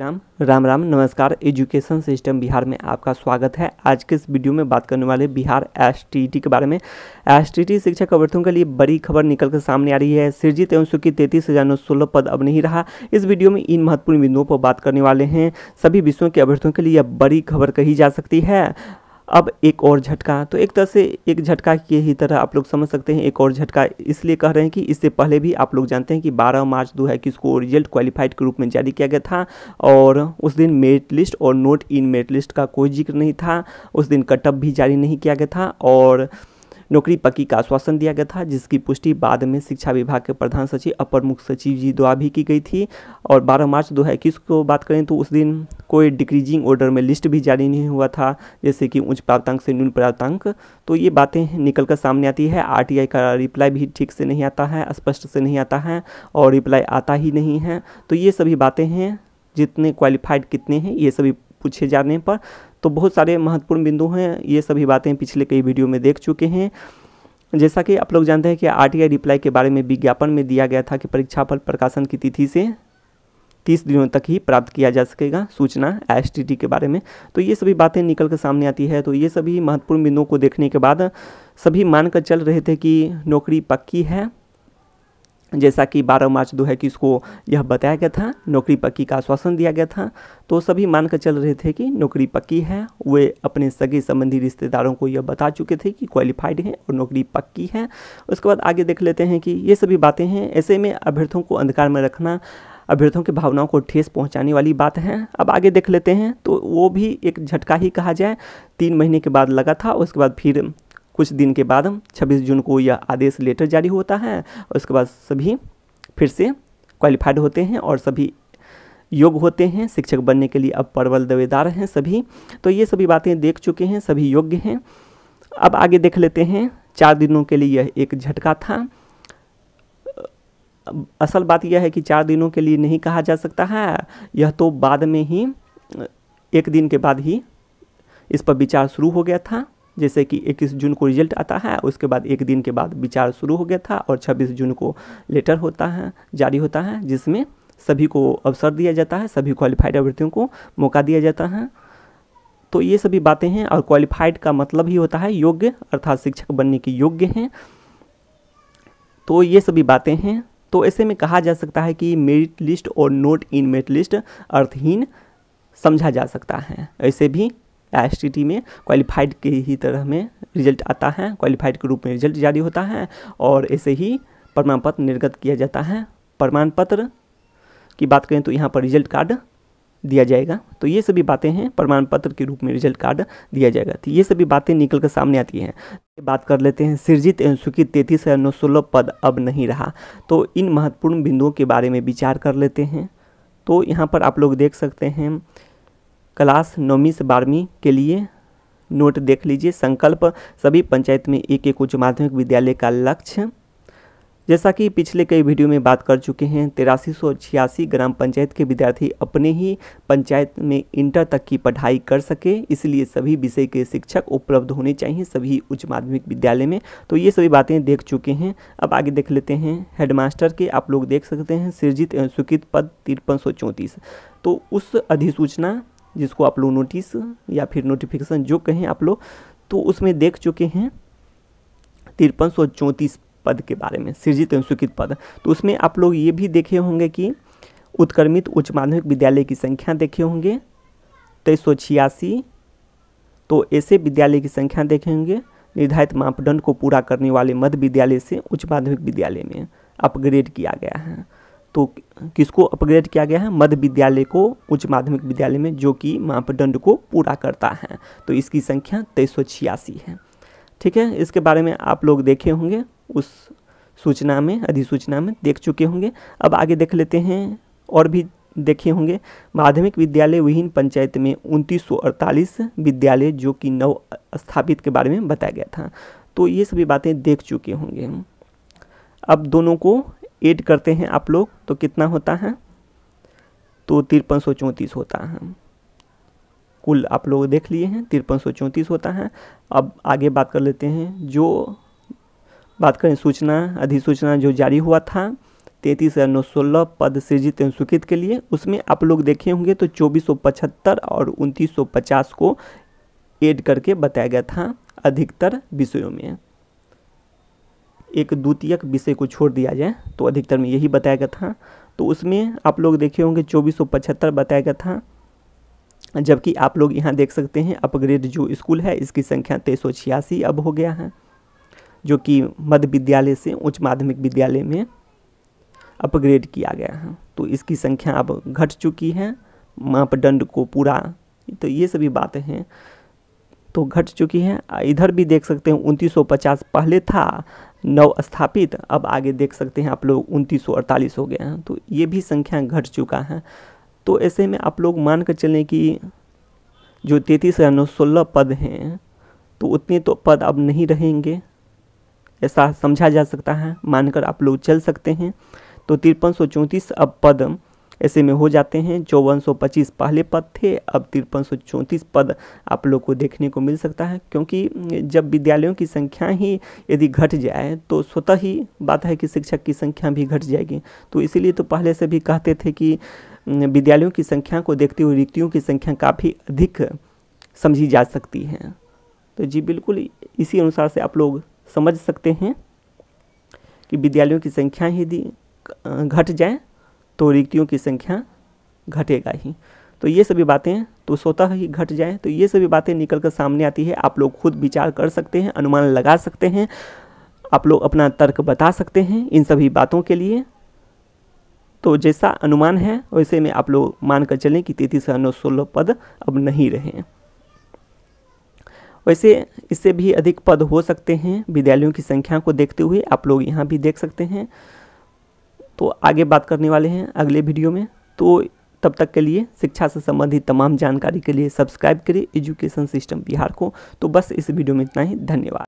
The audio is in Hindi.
राम राम राम नमस्कार एजुकेशन सिस्टम बिहार में आपका स्वागत है आज के इस वीडियो में बात करने वाले बिहार एस के बारे में एस शिक्षक अभ्यर्थियों के लिए बड़ी खबर निकल कर सामने आ रही है सिरजित एवं सुखी तैंतीस हज़ार नौ सोलह पद अब नहीं रहा इस वीडियो में इन महत्वपूर्ण बिंदुओं पर बात करने वाले हैं सभी विषयों के अभ्यर्थियों के लिए बड़ी खबर कही जा सकती है अब एक और झटका तो एक तरह से एक झटका की ही तरह आप लोग समझ सकते हैं एक और झटका इसलिए कह रहे हैं कि इससे पहले भी आप लोग जानते हैं कि 12 मार्च दो है कि इसको रिजल्ट क्वालिफाइड के रूप में जारी किया गया था और उस दिन मेरिट लिस्ट और नोट इन मेरिट लिस्ट का कोई जिक्र नहीं था उस दिन कटअप भी जारी नहीं किया गया था और नौकरी पक्की का आश्वासन दिया गया था जिसकी पुष्टि बाद में शिक्षा विभाग के प्रधान सचिव अपर मुख्य सचिव जी द्वारा भी की गई थी और 12 मार्च 2021 को बात करें तो उस दिन कोई डिक्रीजिंग ऑर्डर में लिस्ट भी जारी नहीं हुआ था जैसे कि उच्च प्राप्तांक से न्यून प्राप्तांक तो ये बातें निकल कर सामने आती है आर का रिप्लाई भी ठीक से नहीं आता है स्पष्ट से नहीं आता है और रिप्लाई आता ही नहीं है तो ये सभी बातें हैं जितने क्वालिफाइड कितने हैं ये सभी पूछे जाने पर तो बहुत सारे महत्वपूर्ण बिंदु हैं ये सभी बातें पिछले कई वीडियो में देख चुके हैं जैसा कि आप लोग जानते हैं कि आर रिप्लाई के बारे में विज्ञापन में दिया गया था कि परीक्षा फल प्रकाशन की तिथि से तीस दिनों तक ही प्राप्त किया जा सकेगा सूचना एस के बारे में तो ये सभी बातें निकल कर सामने आती है तो ये सभी महत्वपूर्ण बिंदुओं को देखने के बाद सभी मानकर चल रहे थे कि नौकरी पक्की है जैसा कि 12 मार्च दो है कि इसको यह बताया गया था नौकरी पक्की का आश्वासन दिया गया था तो सभी मान कर चल रहे थे कि नौकरी पक्की है वे अपने सगे संबंधी रिश्तेदारों को यह बता चुके थे कि क्वालिफाइड हैं और नौकरी पक्की है उसके बाद आगे देख लेते हैं कि ये सभी बातें हैं ऐसे में अभ्यर्थों को अंधकार में रखना अभ्यर्थों की भावनाओं को ठेस पहुंचाने वाली बात है अब आगे देख लेते हैं तो वो भी एक झटका ही कहा जाए तीन महीने के बाद लगा था उसके बाद फिर कुछ दिन के बाद 26 जून को यह आदेश लेटर जारी होता है और उसके बाद सभी फिर से क्वालिफाइड होते हैं और सभी योग होते हैं शिक्षक बनने के लिए अब परवल दवेदार हैं सभी तो ये सभी बातें देख चुके हैं सभी योग्य हैं अब आगे देख लेते हैं चार दिनों के लिए यह एक झटका था असल बात यह है कि चार दिनों के लिए नहीं कहा जा सकता है यह तो बाद में ही एक दिन के बाद ही इस पर विचार शुरू हो गया था जैसे कि इक्कीस जून को रिजल्ट आता है उसके बाद एक दिन के बाद विचार शुरू हो गया था और छब्बीस जून को लेटर होता है जारी होता है जिसमें सभी को अवसर दिया जाता है सभी क्वालिफाइड अभ्यर्थियों को मौका दिया जाता है तो ये सभी बातें हैं और क्वालिफाइड का मतलब ही होता है योग्य अर्थात शिक्षक बनने के योग्य हैं तो ये सभी बातें हैं तो ऐसे में कहा जा सकता है कि मेरिट लिस्ट और नोट इन मेरिट लिस्ट अर्थहीन समझा जा सकता है ऐसे भी एस में क्वालिफाइड के ही तरह में रिजल्ट आता है क्वालिफाइड के रूप में रिजल्ट जारी होता है और ऐसे ही प्रमाण पत्र निर्गत किया जाता है प्रमाण पत्र की बात करें तो यहाँ पर रिजल्ट कार्ड दिया जाएगा तो ये सभी बातें हैं प्रमाण पत्र के रूप में रिजल्ट कार्ड दिया जाएगा तो ये सभी बातें निकल कर सामने आती हैं बात कर लेते हैं सृजित एवं स्वीकृत तैतीस हजार नौ सोलह पद अब नहीं रहा तो इन महत्वपूर्ण बिंदुओं के बारे में विचार कर लेते हैं तो यहाँ पर आप लोग देख सकते हैं क्लास नौवीं से बारहवीं के लिए नोट देख लीजिए संकल्प सभी पंचायत में एक एक उच्च माध्यमिक विद्यालय का लक्ष्य जैसा कि पिछले कई वीडियो में बात कर चुके हैं तिरासी सौ छियासी ग्राम पंचायत के विद्यार्थी अपने ही पंचायत में इंटर तक की पढ़ाई कर सके इसलिए सभी विषय के शिक्षक उपलब्ध होने चाहिए सभी उच्च माध्यमिक विद्यालय में तो ये सभी बातें देख चुके हैं अब आगे देख लेते हैं हेडमास्टर के आप लोग देख सकते हैं सृजित एवं स्वीकृत पद तिरपन तो उस अधिसूचना जिसको आप लोग नोटिस या फिर नोटिफिकेशन जो कहें आप लोग तो उसमें देख चुके हैं तिरपन सौ चौंतीस पद के बारे में सृजित एवं स्वीकृत पद तो उसमें आप लोग ये भी देखे होंगे कि उत्क्रमित उच्च माध्यमिक विद्यालय की संख्या देखे होंगे तेईस सौ छियासी तो ऐसे विद्यालय की संख्या देखे होंगे निर्धारित मापदंड को पूरा करने वाले मध्य विद्यालय से उच्च माध्यमिक विद्यालय में अपग्रेड किया गया है तो किसको अपग्रेड किया गया है मध्य विद्यालय को उच्च माध्यमिक विद्यालय में जो कि मापदंड को पूरा करता है तो इसकी संख्या तेईस है ठीक है इसके बारे में आप लोग देखे होंगे उस सूचना में अधिसूचना में देख चुके होंगे अब आगे देख लेते हैं और भी देखे होंगे माध्यमिक विद्यालय विहीन पंचायत में उनतीस विद्यालय जो कि नव स्थापित के बारे में बताया गया था तो ये सभी बातें देख चुके होंगे हम अब दोनों को एड करते हैं आप लोग तो कितना होता है तो तिरपन सौ चौंतीस होता है कुल आप लोग देख लिए हैं तिरपन सौ चौंतीस होता है अब आगे बात कर लेते हैं जो बात करें सूचना अधिसूचना जो जारी हुआ था तैंतीस हज़ार नौ सोलह पद सृजित एवं स्वीकृत के लिए उसमें आप लोग देखे होंगे तो चौबीस सौ पचहत्तर और उनतीस सौ पचास को एड करके बताया गया था अधिकतर विषयों में एक द्वितीयक विषय को छोड़ दिया जाए तो अधिकतर में यही बताया गया था तो उसमें आप लोग देखे होंगे चौबीस बताया गया था जबकि आप लोग यहाँ देख सकते हैं अपग्रेड जो स्कूल है इसकी संख्या तेईस अब हो गया है जो कि मध्य विद्यालय से उच्च माध्यमिक विद्यालय में अपग्रेड किया गया है तो इसकी संख्या अब घट चुकी है मापदंड को पूरा तो ये सभी बातें हैं तो घट चुकी है इधर भी देख सकते हैं उनतीस पहले था नवस्थापित अब आगे देख सकते हैं आप लोग उनतीस सौ अड़तालीस हो गए हैं तो ये भी संख्या घट चुका है तो ऐसे में आप लोग मान कर चलें कि जो तैंतीस हज़ार नौ सोलह पद हैं तो उतने तो पद अब नहीं रहेंगे ऐसा समझा जा सकता है मानकर आप लोग चल सकते हैं तो तिरपन सौ चौंतीस अब पद ऐसे में हो जाते हैं चौवन पहले पद थे अब तिरपन पद आप लोग को देखने को मिल सकता है क्योंकि जब विद्यालयों की संख्या ही यदि घट जाए तो स्वतः ही बात है कि शिक्षक की संख्या भी घट जाएगी तो इसीलिए तो पहले से भी कहते थे कि विद्यालयों की संख्या को देखते हुए रिक्तियों की संख्या काफ़ी अधिक समझी जा सकती है तो जी बिल्कुल इसी अनुसार से आप लोग समझ सकते हैं कि विद्यालयों की संख्या यदि घट जाए तो रिक्तियों की संख्या घटेगा ही तो ये सभी बातें तो स्वतः ही घट जाए तो ये सभी बातें निकल कर सामने आती है आप लोग खुद विचार कर सकते हैं अनुमान लगा सकते हैं आप लोग अपना तर्क बता सकते हैं इन सभी बातों के लिए तो जैसा अनुमान है वैसे में आप लोग मानकर चलें कि तैतीस अनु सोलह पद अब नहीं रहे वैसे इससे भी अधिक पद हो सकते हैं विद्यालयों की संख्या को देखते हुए आप लोग यहाँ भी देख सकते हैं तो आगे बात करने वाले हैं अगले वीडियो में तो तब तक के लिए शिक्षा से संबंधित तमाम जानकारी के लिए सब्सक्राइब करें एजुकेशन सिस्टम बिहार को तो बस इस वीडियो में इतना ही धन्यवाद